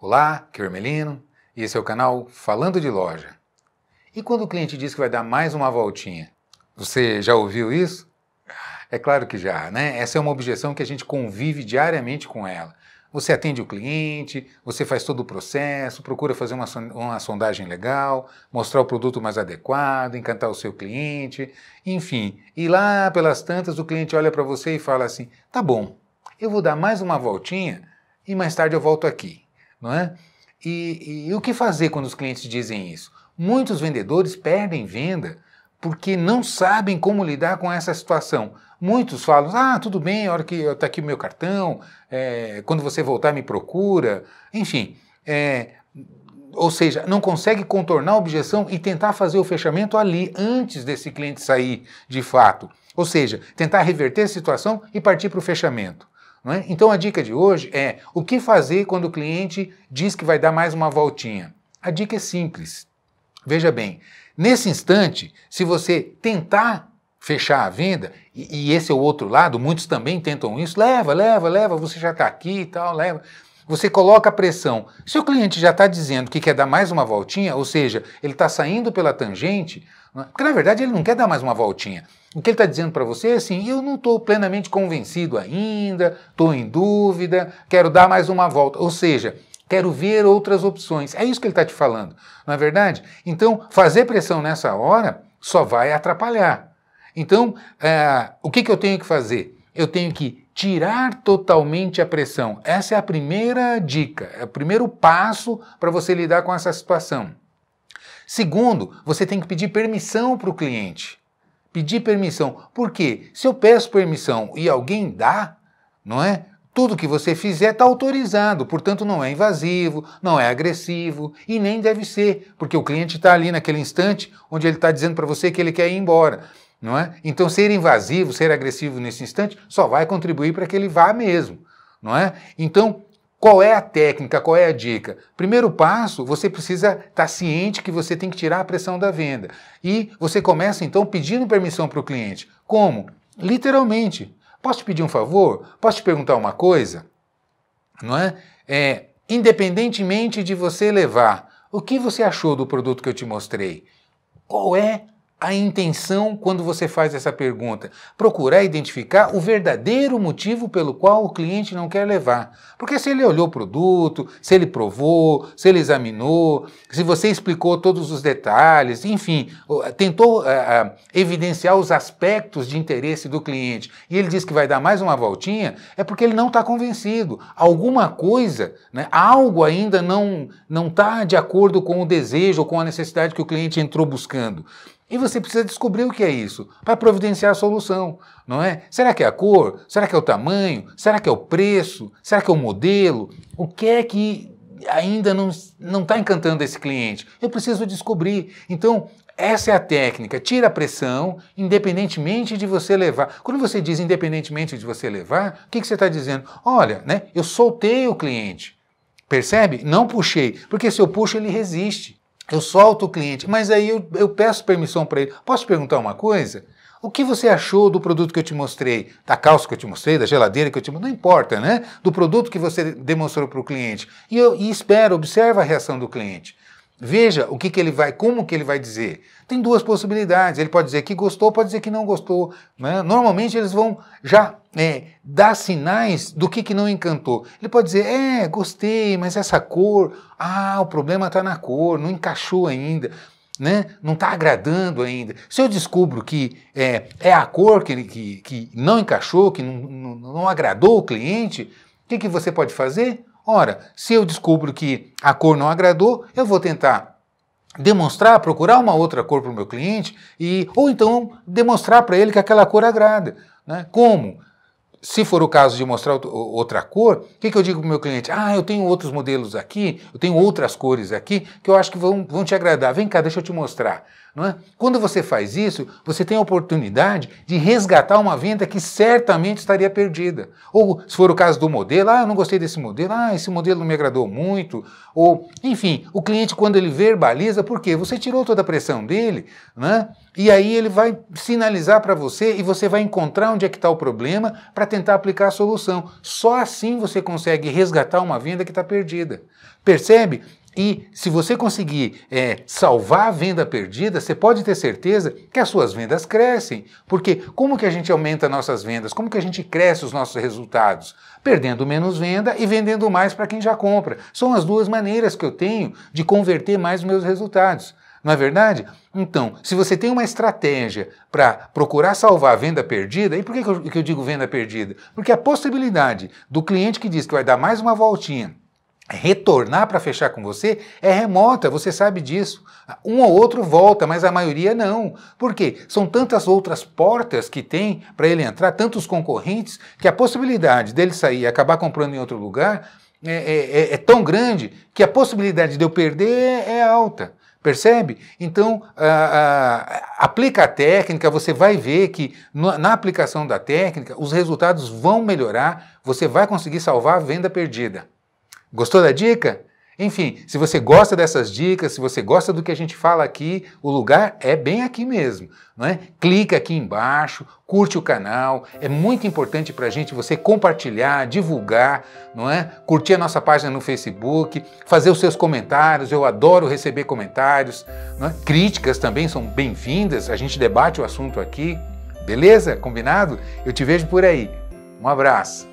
Olá, que é o Hermelino, e esse é o canal Falando de Loja. E quando o cliente diz que vai dar mais uma voltinha? Você já ouviu isso? É claro que já, né? Essa é uma objeção que a gente convive diariamente com ela. Você atende o cliente, você faz todo o processo, procura fazer uma, uma sondagem legal, mostrar o produto mais adequado, encantar o seu cliente, enfim. E lá pelas tantas o cliente olha para você e fala assim: tá bom, eu vou dar mais uma voltinha e mais tarde eu volto aqui não é? E, e, e o que fazer quando os clientes dizem isso? Muitos vendedores perdem venda porque não sabem como lidar com essa situação. Muitos falam: ah, tudo bem, a hora que está aqui o meu cartão, é, quando você voltar me procura, enfim. É, ou seja, não consegue contornar a objeção e tentar fazer o fechamento ali, antes desse cliente sair de fato. Ou seja, tentar reverter a situação e partir para o fechamento. É? Então a dica de hoje é o que fazer quando o cliente diz que vai dar mais uma voltinha. A dica é simples. Veja bem, nesse instante, se você tentar fechar a venda, e, e esse é o outro lado, muitos também tentam isso, leva, leva, leva, você já está aqui e tal, leva. Você coloca a pressão. Se o cliente já está dizendo que quer dar mais uma voltinha, ou seja, ele está saindo pela tangente, é? porque na verdade ele não quer dar mais uma voltinha. O que ele está dizendo para você é assim: eu não estou plenamente convencido ainda, estou em dúvida, quero dar mais uma volta. Ou seja, quero ver outras opções. É isso que ele está te falando, não é verdade? Então, fazer pressão nessa hora só vai atrapalhar. Então, é, o que, que eu tenho que fazer? Eu tenho que tirar totalmente a pressão. Essa é a primeira dica, é o primeiro passo para você lidar com essa situação. Segundo, você tem que pedir permissão para o cliente. Pedir permissão. Por quê? Se eu peço permissão e alguém dá, não é? Tudo que você fizer está autorizado, portanto não é invasivo, não é agressivo e nem deve ser, porque o cliente está ali naquele instante onde ele está dizendo para você que ele quer ir embora, não é? Então ser invasivo, ser agressivo nesse instante só vai contribuir para que ele vá mesmo, não é? Então qual é a técnica? Qual é a dica? Primeiro passo, você precisa estar tá ciente que você tem que tirar a pressão da venda. E você começa então pedindo permissão para o cliente. Como? Literalmente. Posso te pedir um favor? Posso te perguntar uma coisa? Não é? é independentemente de você levar, o que você achou do produto que eu te mostrei? Qual é a intenção quando você faz essa pergunta? Procurar identificar o verdadeiro motivo pelo qual o cliente não quer levar. Porque se ele olhou o produto, se ele provou, se ele examinou, se você explicou todos os detalhes, enfim, tentou eh, eh, evidenciar os aspectos de interesse do cliente e ele diz que vai dar mais uma voltinha, é porque ele não está convencido. Alguma coisa, né, algo ainda não está de acordo com o desejo ou com a necessidade que o cliente entrou buscando. E você precisa descobrir o que é isso para providenciar a solução, não é? Será que é a cor? Será que é o tamanho? Será que é o preço? Será que é o modelo? O que é que ainda não está encantando esse cliente? Eu preciso descobrir. Então, essa é a técnica. Tira a pressão, independentemente de você levar. Quando você diz independentemente de você levar, o que, que você está dizendo? Olha, né, eu soltei o cliente. Percebe? Não puxei. Porque se eu puxo, ele resiste. Eu solto o cliente, mas aí eu, eu peço permissão para ele. Posso te perguntar uma coisa? O que você achou do produto que eu te mostrei? Da calça que eu te mostrei, da geladeira que eu te mostrei, não importa, né? Do produto que você demonstrou para o cliente. E, eu, e espero, observa a reação do cliente. Veja o que, que ele vai, como que ele vai dizer. Tem duas possibilidades. Ele pode dizer que gostou, pode dizer que não gostou. Né? Normalmente eles vão já é, dar sinais do que, que não encantou. Ele pode dizer, é, gostei, mas essa cor, ah, o problema está na cor, não encaixou ainda. Né? não está agradando ainda. Se eu descubro que é, é a cor que, que, que, não encaixou, que não, não, não agradou o cliente, o que, que você pode fazer? Ora, se eu descubro que a cor não agradou, eu vou tentar demonstrar, procurar uma outra cor para o meu cliente e ou então demonstrar para ele que aquela cor agrada. Né? Como? se for o caso de mostrar outra cor, o que, que eu digo para o meu cliente? Ah, eu tenho outros modelos aqui, eu tenho outras cores aqui que eu acho que vão, vão te agradar. Vem cá, deixa eu te mostrar. Não é? Quando você faz isso, você tem a oportunidade de resgatar uma venda que certamente estaria perdida. Ou, se for o caso do modelo, ah, eu não gostei desse modelo, ah, esse modelo não me agradou muito. Ou, enfim, o cliente, quando ele verbaliza, por quê? Você tirou toda a pressão dele, né? e aí ele vai sinalizar para você e você vai encontrar onde é que está o problema para tentar aplicar a solução. Só assim você consegue resgatar uma venda que está perdida. Percebe? E se você conseguir é, salvar a venda perdida, você pode ter certeza que as suas vendas crescem. Porque como que a gente aumenta nossas vendas? Como que a gente cresce os nossos resultados? Perdendo menos venda e vendendo mais para quem já compra. São as duas maneiras que eu tenho de converter mais os meus resultados. Não é verdade? Então, se você tem uma estratégia para procurar salvar a venda perdida, e por que, que eu, que eu digo venda perdida? Porque a possibilidade do cliente que diz que vai dar mais uma voltinha retornar para fechar com você é remota, você sabe disso. Um ou outro volta, mas a maioria não. Por quê? São tantas outras portas que tem para ele entrar, tantos concorrentes, que a possibilidade dele sair e acabar comprando em outro lugar é, é, é, é tão grande que a possibilidade de eu perder é, é alta. Percebe? Então, aplica a técnica, você vai ver que na aplicação da técnica os resultados vão melhorar, você vai conseguir salvar a venda perdida. Gostou da dica? Enfim, se você gosta dessas dicas, se você gosta do que a gente fala aqui, o lugar é bem aqui mesmo. Não é? Clica aqui embaixo, curte o canal, é muito importante para a gente você compartilhar, divulgar, não é? curtir a nossa página no Facebook, fazer os seus comentários, eu adoro receber comentários. É? Críticas também são bem-vindas, a gente debate o assunto aqui. Beleza? Combinado? Eu te vejo por aí. Um abraço.